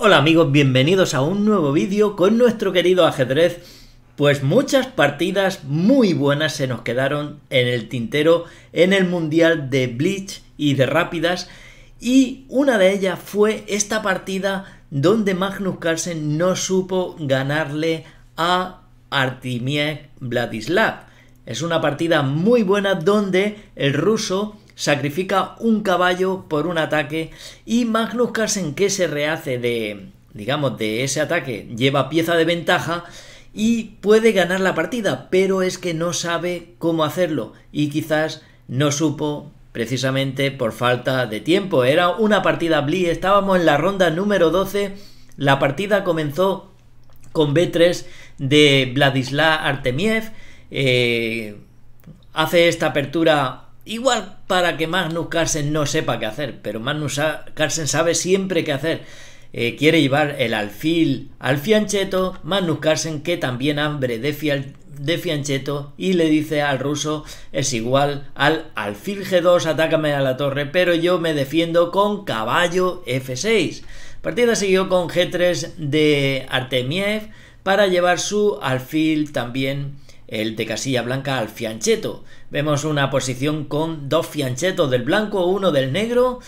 Hola amigos, bienvenidos a un nuevo vídeo con nuestro querido ajedrez. Pues muchas partidas muy buenas se nos quedaron en el tintero en el Mundial de Bleach y de Rápidas y una de ellas fue esta partida donde Magnus Carlsen no supo ganarle a Artemiev Vladislav. Es una partida muy buena donde el ruso sacrifica un caballo por un ataque y Magnus Carlsen que se rehace de, digamos, de ese ataque, lleva pieza de ventaja y puede ganar la partida, pero es que no sabe cómo hacerlo y quizás no supo precisamente por falta de tiempo. Era una partida Bli, estábamos en la ronda número 12, la partida comenzó con B3 de Vladislav Artemiev. Eh, hace esta apertura Igual para que Magnus Carlsen no sepa qué hacer, pero Magnus Carlsen sabe siempre qué hacer. Eh, quiere llevar el alfil al fiancheto, Magnus Carlsen que también hambre de, de, fiancheto y le dice al ruso es igual al alfil G2, atácame a la torre, pero yo me defiendo con caballo F6. Partida siguió con G3 de Artemiev para llevar su alfil también el de casilla blanca al fiancheto. Vemos una posición con dos fianchetos del blanco, uno del negro.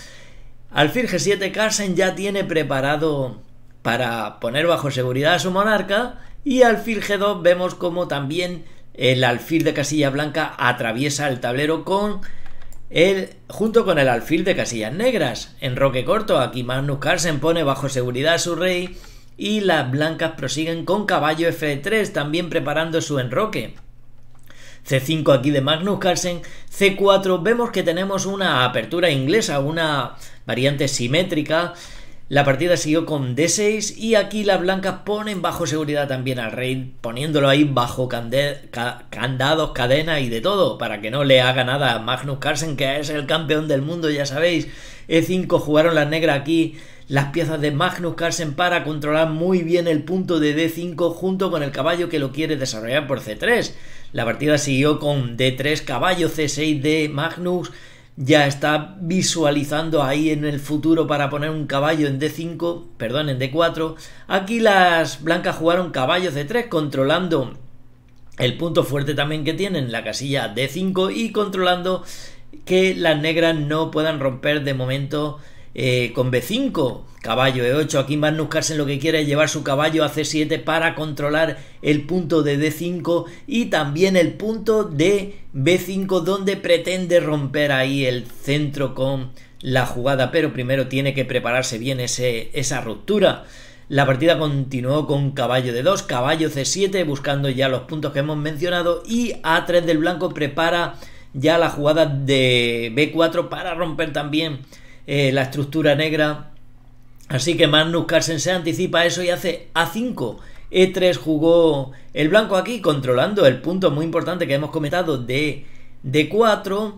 Alfil G7 Carsen ya tiene preparado para poner bajo seguridad a su monarca y alfil G2 vemos como también el alfil de casilla blanca atraviesa el tablero con el, junto con el alfil de casillas negras. En roque corto aquí Magnus Carlsen pone bajo seguridad a su rey y las blancas prosiguen con caballo F3 también preparando su enroque. C5 aquí de Magnus Carlsen, C4 vemos que tenemos una apertura inglesa, una variante simétrica. La partida siguió con D6 y aquí las blancas ponen bajo seguridad también al rey, poniéndolo ahí bajo candados, cadenas y de todo, para que no le haga nada a Magnus Carlsen, que es el campeón del mundo, ya sabéis. E5 jugaron las negras aquí las piezas de Magnus Carlsen para controlar muy bien el punto de D5 junto con el caballo que lo quiere desarrollar por C3. La partida siguió con D3, caballo C6 de Magnus. Ya está visualizando ahí en el futuro para poner un caballo en D5, perdón, en D4. Aquí las blancas jugaron caballo C3 controlando el punto fuerte también que tienen, la casilla D5 y controlando que las negras no puedan romper de momento eh, con B5, caballo E8, aquí Magnus en lo que quiere es llevar su caballo a C7 para controlar el punto de D5 y también el punto de B5 donde pretende romper ahí el centro con la jugada, pero primero tiene que prepararse bien esa ruptura. La partida continuó con caballo de 2, caballo C7 buscando ya los puntos que hemos mencionado y A3 del blanco prepara ya la jugada de B4 para romper también eh, la estructura negra. Así que Magnus Carlsen se anticipa a eso y hace A5. E3 jugó el blanco aquí, controlando el punto muy importante que hemos comentado de D4.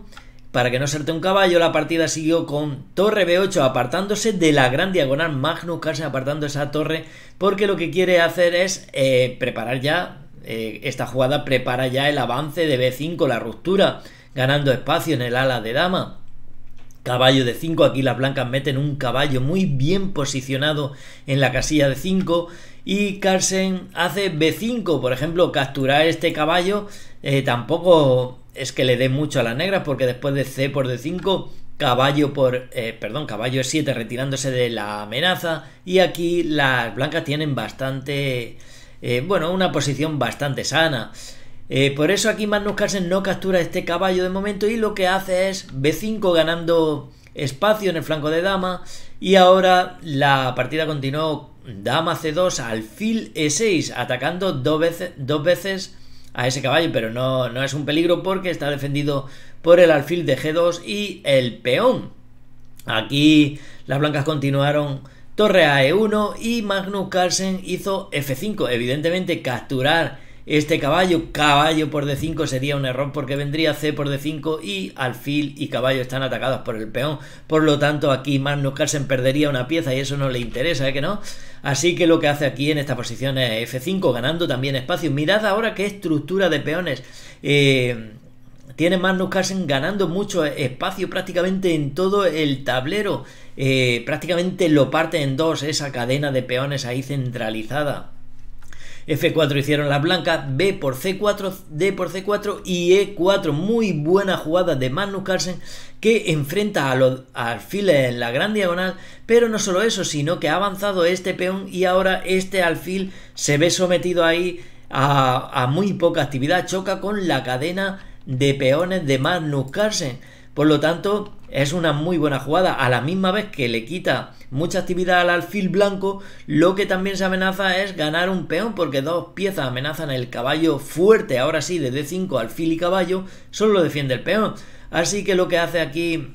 Para que no salte un caballo, la partida siguió con torre B8 apartándose de la gran diagonal, Magnus Carlsen apartando esa torre, porque lo que quiere hacer es eh, preparar ya, eh, esta jugada prepara ya el avance de B5, la ruptura, ganando espacio en el ala de dama. Caballo de 5, aquí las blancas meten un caballo muy bien posicionado en la casilla de 5 y Carlsen hace B5, por ejemplo, capturar este caballo eh, tampoco es que le dé mucho a las negras porque después de C por D5 caballo por eh, perdón caballo e7 retirándose de la amenaza y aquí las blancas tienen bastante eh, bueno una posición bastante sana eh, por eso aquí Magnus Carlsen no captura este caballo de momento y lo que hace es B5 ganando espacio en el flanco de dama y ahora la partida continuó dama C2 alfil E6 atacando dos veces, dos veces a ese caballo pero no, no es un peligro porque está defendido por el alfil de G2 y el peón. Aquí las blancas continuaron torre a E1 y Magnus Carlsen hizo F5. Evidentemente capturar este caballo, caballo por d5 sería un error porque vendría c por d5 y alfil y caballo están atacados por el peón. Por lo tanto, aquí Magnus Carlsen perdería una pieza y eso no le interesa, ¿eh? Que no. Así que lo que hace aquí en esta posición es f5, ganando también espacio. Mirad ahora qué estructura de peones. Eh, tiene Magnus Carlsen ganando mucho espacio prácticamente en todo el tablero. Eh, prácticamente lo parte en dos esa cadena de peones ahí centralizada. F4 hicieron las blancas, B por C4, D por C4 y E4. Muy buena jugada de Magnus Carlsen que enfrenta a los alfiles en la gran diagonal, pero no solo eso, sino que ha avanzado este peón y ahora este alfil se ve sometido ahí a, a muy poca actividad, choca con la cadena de peones de Magnus Carlsen. Por lo tanto, es una muy buena jugada, a la misma vez que le quita mucha actividad al alfil blanco, lo que también se amenaza es ganar un peón, porque dos piezas amenazan el caballo fuerte, ahora sí, de D5, alfil y caballo, solo lo defiende el peón. Así que lo que hace aquí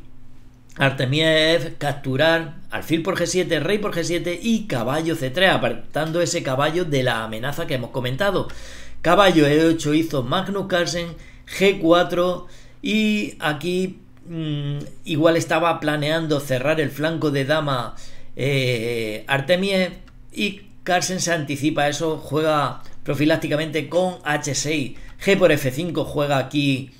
Artemiev es capturar alfil por G7, rey por G7 y caballo C3, apartando ese caballo de la amenaza que hemos comentado. Caballo E8 hizo Magnus Carlsen, G4 y aquí Mm, igual estaba planeando cerrar el flanco de dama eh, Artemie... y Carson se anticipa a eso, juega profilácticamente con H6, G por F5 juega aquí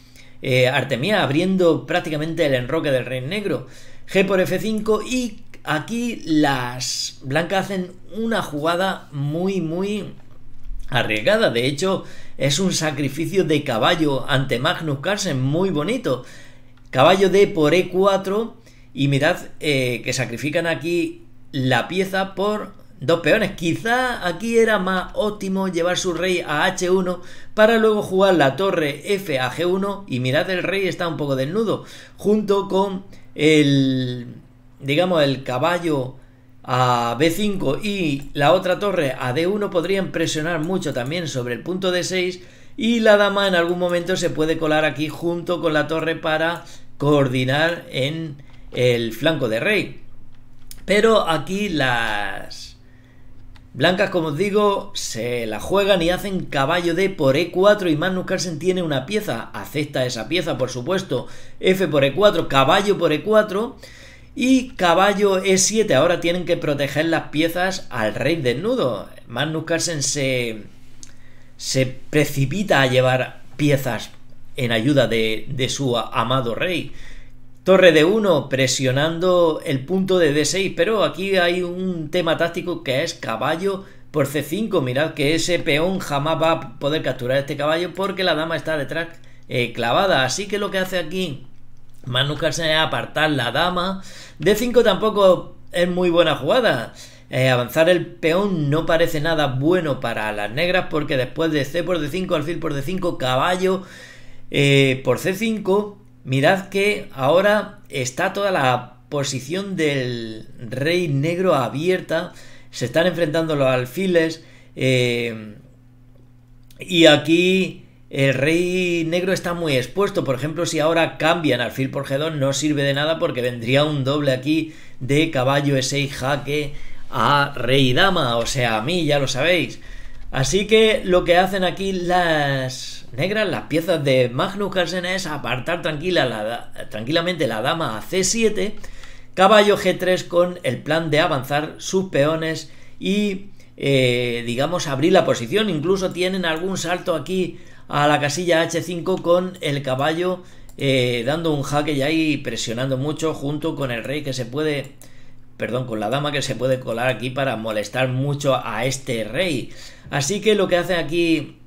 eh, Artemie... abriendo prácticamente el enroque del rey negro, G por F5 y aquí las blancas hacen una jugada muy muy arriesgada, de hecho es un sacrificio de caballo ante Magnus Carson... muy bonito, Caballo D por E4 y mirad eh, que sacrifican aquí la pieza por dos peones. Quizá aquí era más óptimo llevar su rey a H1 para luego jugar la torre F a G1 y mirad el rey está un poco desnudo junto con el digamos el caballo a B5 y la otra torre a D1 podrían presionar mucho también sobre el punto D6 y la dama en algún momento se puede colar aquí junto con la torre para coordinar en el flanco de rey. Pero aquí las blancas, como os digo, se la juegan y hacen caballo D por E4 y Magnus Carlsen tiene una pieza, acepta esa pieza por supuesto, F por E4, caballo por E4 y caballo E7. Ahora tienen que proteger las piezas al rey desnudo. Magnus Carlsen se se precipita a llevar piezas en ayuda de, su amado rey. Torre de 1 presionando el punto de D6, pero aquí hay un tema táctico que es caballo por C5. Mirad que ese peón jamás va a poder capturar este caballo porque la dama está detrás eh, clavada. Así que lo que hace aquí Más es apartar la dama. D5 tampoco es muy buena jugada. Eh, avanzar el peón no parece nada bueno para las negras porque después de C por D5, alfil por D5, caballo eh, por C5, mirad que ahora está toda la posición del rey negro abierta, se están enfrentando los alfiles eh, y aquí el rey negro está muy expuesto. Por ejemplo, si ahora cambian alfil por G2 no sirve de nada porque vendría un doble aquí de caballo E6 jaque a rey y dama, o sea, a mí, ya lo sabéis. Así que lo que hacen aquí las negras, las piezas de Magnus Carlsen es apartar tranquila tranquilamente la dama a C7, caballo G3 con el plan de avanzar sus peones y, eh, digamos, abrir la posición. Incluso tienen algún salto aquí a la casilla H5 con el caballo eh, dando un jaque y ahí presionando mucho junto con el rey que se puede perdón, con la dama que se puede colar aquí para molestar mucho a este rey. Así que lo que hace aquí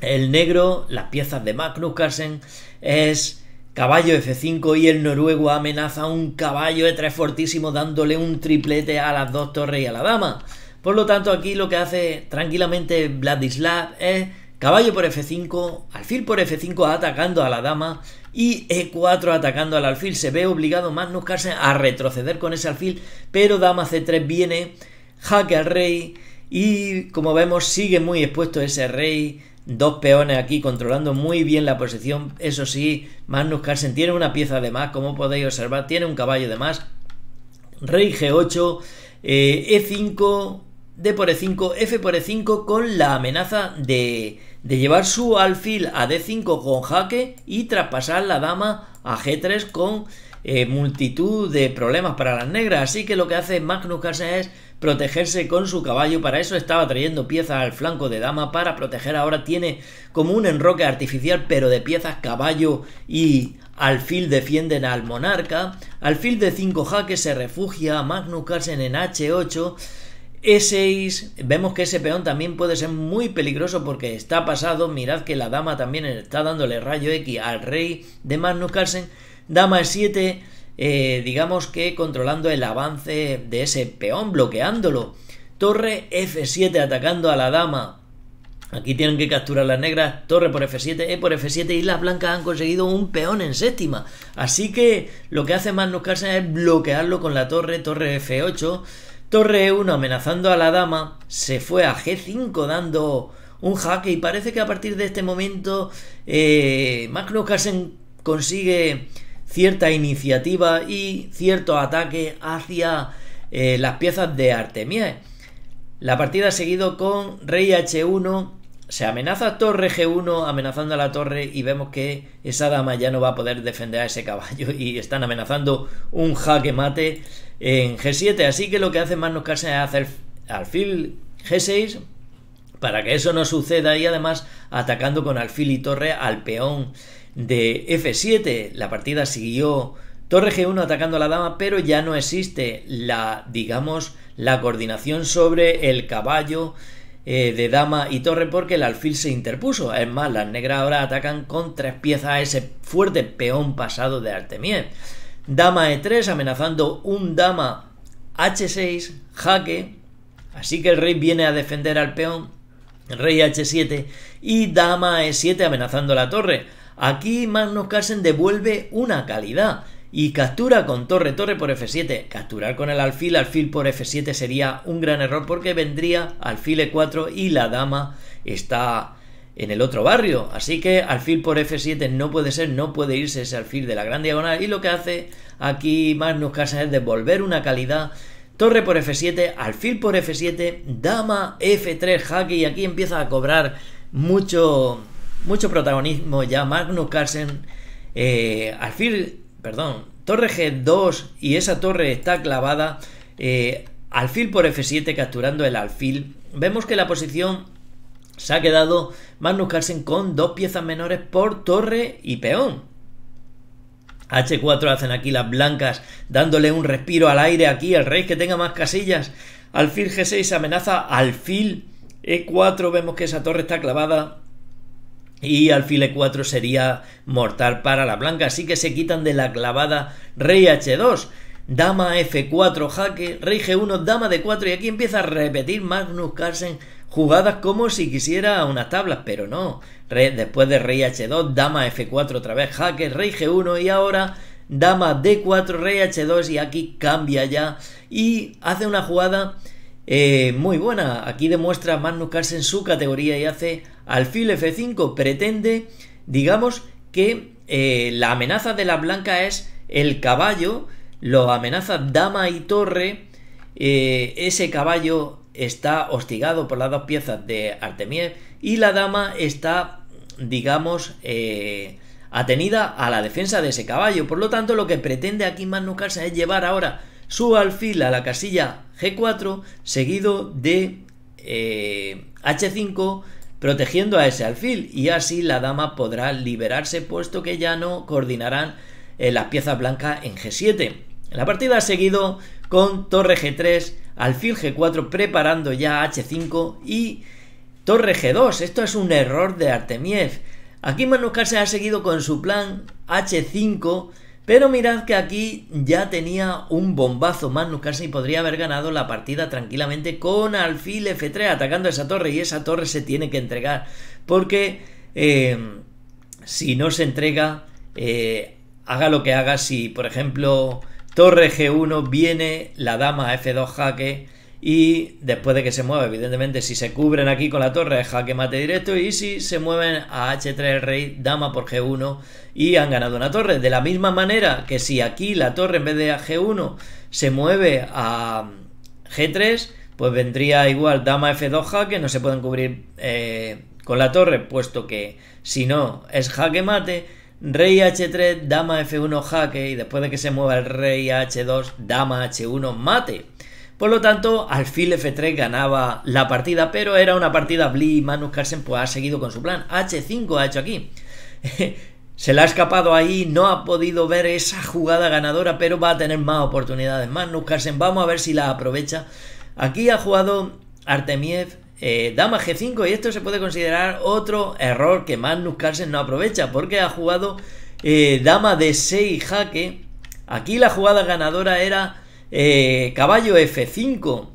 el negro, las piezas de Magnus Carlsen, es caballo F5 y el noruego amenaza un caballo E3 fortísimo dándole un triplete a las dos torres y a la dama. Por lo tanto, aquí lo que hace tranquilamente Vladislav es Caballo por F5, alfil por F5 atacando a la dama y E4 atacando al alfil. Se ve obligado Magnus Carlsen a retroceder con ese alfil, pero dama C3 viene, jaque al rey y como vemos sigue muy expuesto ese rey. Dos peones aquí controlando muy bien la posición. Eso sí, Magnus Carlsen tiene una pieza de más, como podéis observar, tiene un caballo de más. Rey G8, E5, eh, e D por E5, F por E5 con la amenaza de de llevar su alfil a d5 con jaque y traspasar la dama a g3 con eh, multitud de problemas para las negras. Así que lo que hace Magnus Carlsen es protegerse con su caballo. Para eso estaba trayendo piezas al flanco de dama para proteger. Ahora tiene como un enroque artificial, pero de piezas caballo y alfil defienden al monarca. Alfil de 5 jaque se refugia. Magnus Carlsen en h8 e6, vemos que ese peón también puede ser muy peligroso porque está pasado, mirad que la dama también está dándole rayo X al rey de Magnus Carlsen, dama E7, eh, digamos que controlando el avance de ese peón, bloqueándolo, torre F7 atacando a la dama, aquí tienen que capturar las negras, torre por F7, E por F7 y las blancas han conseguido un peón en séptima, así que lo que hace Magnus Carlsen es bloquearlo con la torre, torre F8, Torre 1 amenazando a la dama, se fue a G5 dando un jaque y parece que a partir de este momento eh, Magnus consigue cierta iniciativa y cierto ataque hacia eh, las piezas de Artemie. La partida ha seguido con Rey H1 se amenaza torre G1 amenazando a la torre y vemos que esa dama ya no va a poder defender a ese caballo y están amenazando un jaque mate en G7. Así que lo que hace Magnus Carlsen es hacer alfil G6 para que eso no suceda y además atacando con alfil y torre al peón de F7. La partida siguió torre G1 atacando a la dama, pero ya no existe la, digamos, la coordinación sobre el caballo eh, de dama y torre porque el alfil se interpuso. Es más, las negras ahora atacan con tres piezas a ese fuerte peón pasado de Artemis Dama E3 amenazando un dama H6, jaque. Así que el rey viene a defender al peón. Rey H7 y dama E7 amenazando la torre. Aquí Magnus Carlsen devuelve una calidad y captura con torre, torre por F7. Capturar con el alfil, alfil por F7 sería un gran error porque vendría alfil E4 y la dama está en el otro barrio. Así que alfil por F7 no puede ser, no puede irse ese alfil de la gran diagonal. Y lo que hace aquí Magnus Carlsen es devolver una calidad. Torre por F7, alfil por F7, dama F3 jaque y aquí empieza a cobrar mucho, mucho protagonismo ya Magnus Carlsen. Eh, alfil perdón, torre G2 y esa torre está clavada, eh, alfil por F7 capturando el alfil, vemos que la posición se ha quedado Magnus Carlsen con dos piezas menores por torre y peón. H4 hacen aquí las blancas, dándole un respiro al aire aquí, el rey que tenga más casillas. Alfil G6 amenaza alfil E4, vemos que esa torre está clavada y alfil e4 sería mortal para la blanca, así que se quitan de la clavada rey h2, dama f4 jaque, rey g1, dama d4 y aquí empieza a repetir Magnus Carlsen jugadas como si quisiera unas tablas, pero no, después de rey h2, dama f4 otra vez jaque, rey g1 y ahora dama d4, rey h2 y aquí cambia ya y hace una jugada eh, muy buena, aquí demuestra Magnus Carlsen su categoría y hace alfil f5 pretende, digamos, que eh, la amenaza de la blanca es el caballo, lo amenaza dama y torre, eh, ese caballo está hostigado por las dos piezas de artemier y la dama está, digamos, eh, atenida a la defensa de ese caballo. Por lo tanto, lo que pretende aquí Magnus es llevar ahora su alfil a la casilla G4, seguido de H5, protegiendo a ese alfil y así la dama podrá liberarse puesto que ya no coordinarán eh, las piezas blancas en G7. La partida ha seguido con torre G3, alfil G4 preparando ya H5 y torre G2. Esto es un error de Artemiev. Aquí Manuscar se ha seguido con su plan H5 pero mirad que aquí ya tenía un bombazo Magnus Carlsen y podría haber ganado la partida tranquilamente con alfil F3 atacando esa torre y esa torre se tiene que entregar porque eh, si no se entrega eh, haga lo que haga si por ejemplo torre G1 viene la dama F2 jaque y después de que se mueva, evidentemente, si se cubren aquí con la torre, es jaque mate directo. Y si se mueven a h3 el rey, dama por g1 y han ganado una torre. De la misma manera que si aquí la torre en vez de a g1 se mueve a g3, pues vendría igual dama f2 jaque, no se pueden cubrir eh, con la torre, puesto que si no es jaque mate. Rey h3, dama f1 jaque y después de que se mueva el rey h2, dama h1 mate. Por lo tanto, alfil f3 ganaba la partida, pero era una partida bli y Magnus Carlsen pues, ha seguido con su plan. h5 ha hecho aquí. Se le ha escapado ahí, no ha podido ver esa jugada ganadora, pero va a tener más oportunidades. Magnus Carlsen, vamos a ver si la aprovecha. Aquí ha jugado Artemiev, eh, dama g5 y esto se puede considerar otro error que Magnus Carlsen no aprovecha porque ha jugado eh, dama d6 jaque. Aquí la jugada ganadora era eh, caballo F5.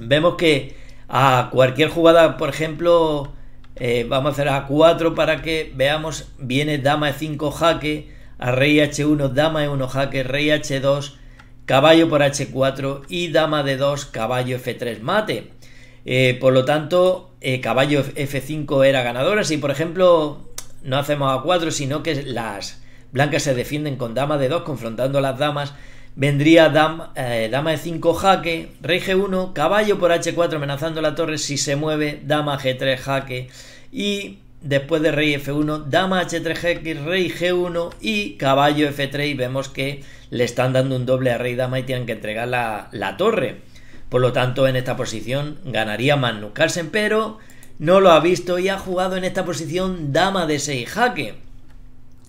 Vemos que a cualquier jugada, por ejemplo, eh, vamos a hacer A4 para que veamos, viene dama E5 jaque, a rey H1, dama E1 jaque, rey H2, caballo por H4 y dama D2, caballo F3 mate. Eh, por lo tanto, caballo F5 era ganadora. y por ejemplo no hacemos A4, sino que las blancas se defienden con dama D2, confrontando a las damas Vendría dama, eh, dama de 5 jaque, rey g1, caballo por h4 amenazando la torre si se mueve, dama g3 jaque y después de rey f1, dama h3 jaque, rey g1 y caballo f3 y vemos que le están dando un doble a rey dama y tienen que entregar la, la torre. Por lo tanto, en esta posición ganaría Magnus Carlsen, pero no lo ha visto y ha jugado en esta posición dama de 6 jaque,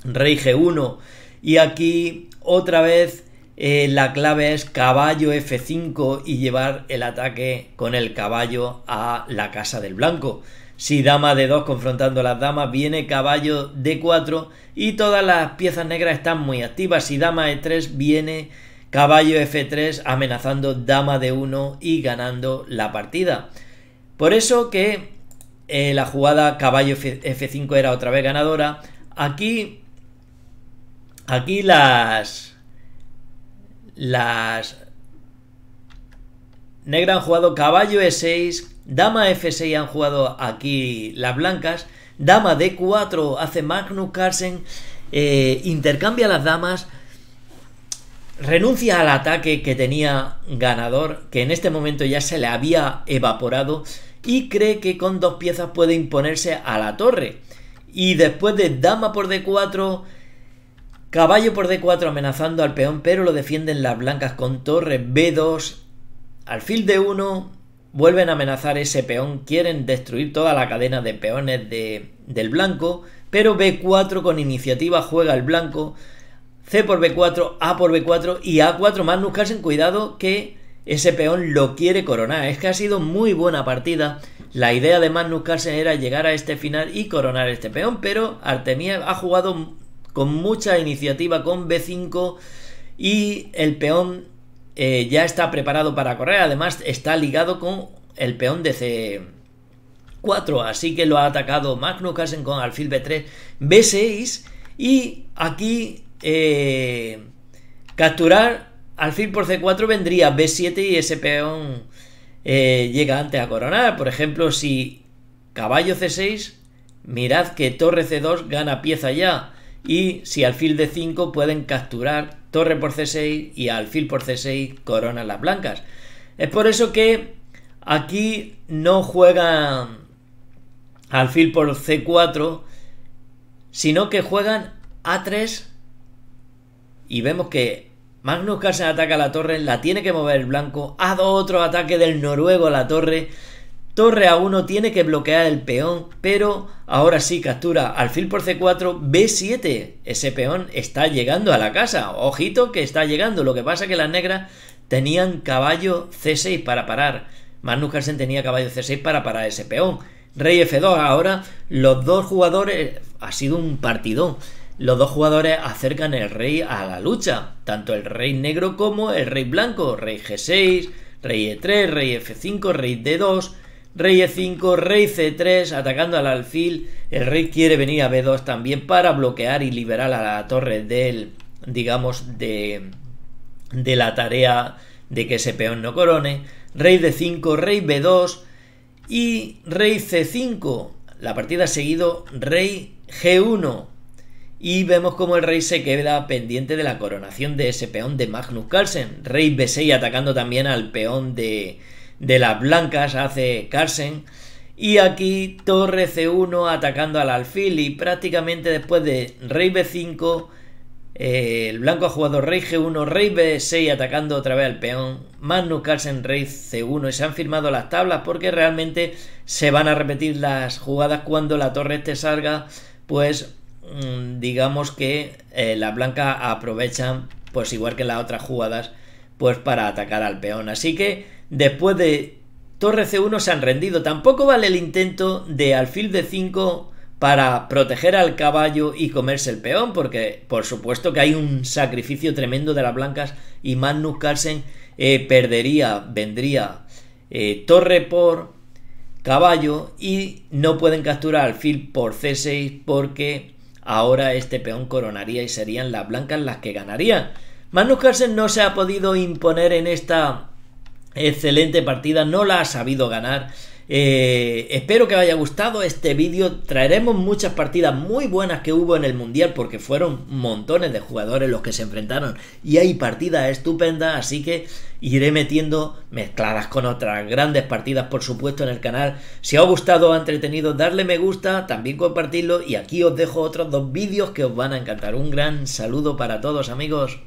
rey g1 y aquí otra vez eh, la clave es caballo F5 y llevar el ataque con el caballo a la casa del blanco. Si dama de 2 confrontando a las damas, viene caballo D4 y todas las piezas negras están muy activas. Si dama E3, viene caballo F3 amenazando dama de 1 y ganando la partida. Por eso que eh, la jugada caballo F5 era otra vez ganadora. Aquí, aquí las, las negras han jugado caballo e6, dama f6 han jugado aquí las blancas, dama d4 hace Magnus Carlsen, eh, intercambia las damas, renuncia al ataque que tenía ganador, que en este momento ya se le había evaporado, y cree que con dos piezas puede imponerse a la torre. Y después de dama por d4, Caballo por D4 amenazando al peón, pero lo defienden las blancas con torre B2. Alfil D1. Vuelven a amenazar ese peón. Quieren destruir toda la cadena de peones de, del blanco. Pero B4 con iniciativa juega el blanco. C por B4, A por B4 y A4 Magnus Carlsen. Cuidado que ese peón lo quiere coronar. Es que ha sido muy buena partida. La idea de Magnus Carlsen era llegar a este final y coronar este peón, pero Artemiev ha jugado con mucha iniciativa con B5 y el peón eh, ya está preparado para correr, además está ligado con el peón de C4, así que lo ha atacado Magnus Carlsen con alfil B3, B6 y aquí eh, capturar alfil por C4 vendría B7 y ese peón eh, llega antes a coronar, por ejemplo si caballo C6, mirad que torre C2 gana pieza ya, y si alfil de 5 pueden capturar torre por c6 y alfil por c6 corona las blancas. Es por eso que aquí no juegan alfil por c4, sino que juegan a3 y vemos que Magnus Carlsen ataca a la torre, la tiene que mover el blanco, ha dado otro ataque del noruego a la torre, Torre A1 tiene que bloquear el peón, pero ahora sí captura alfil por C4, B7. Ese peón está llegando a la casa. Ojito que está llegando. Lo que pasa es que las negras tenían caballo C6 para parar. Magnus Carlsen tenía caballo C6 para parar ese peón. Rey F2. Ahora los dos jugadores... Ha sido un partidón. Los dos jugadores acercan el rey a la lucha. Tanto el rey negro como el rey blanco. Rey G6, rey E3, rey F5, rey D2 Rey E5, Rey C3, atacando al alfil. El rey quiere venir a B2 también para bloquear y liberar a la torre del, digamos, de, de la tarea de que ese peón no corone. Rey D5, Rey B2 y Rey C5. La partida ha seguido Rey G1. Y vemos como el rey se queda pendiente de la coronación de ese peón de Magnus Carlsen. Rey B6 atacando también al peón de, de las blancas hace Carsen. Y aquí torre C1 atacando al alfil y prácticamente después de rey B5 eh, el blanco ha jugado rey G1, rey B6 atacando otra vez al peón, Magnus Carlsen rey C1 y se han firmado las tablas porque realmente se van a repetir las jugadas cuando la torre este salga, pues mm, digamos que eh, las blancas aprovechan pues igual que las otras jugadas pues para atacar al peón, así que después de torre C1 se han rendido. Tampoco vale el intento de alfil de 5 para proteger al caballo y comerse el peón, porque por supuesto que hay un sacrificio tremendo de las blancas y Magnus Carlsen eh, perdería, vendría eh, torre por caballo y no pueden capturar alfil por C6 porque ahora este peón coronaría y serían las blancas las que ganarían. Magnus Carlsen no se ha podido imponer en esta Excelente partida, no la ha sabido ganar. Eh, espero que os haya gustado este vídeo. Traeremos muchas partidas muy buenas que hubo en el Mundial porque fueron montones de jugadores los que se enfrentaron y hay partidas estupendas, así que iré metiendo mezcladas con otras grandes partidas, por supuesto, en el canal. Si os ha gustado, o ha entretenido, darle me gusta, también compartirlo y aquí os dejo otros dos vídeos que os van a encantar. Un gran saludo para todos amigos.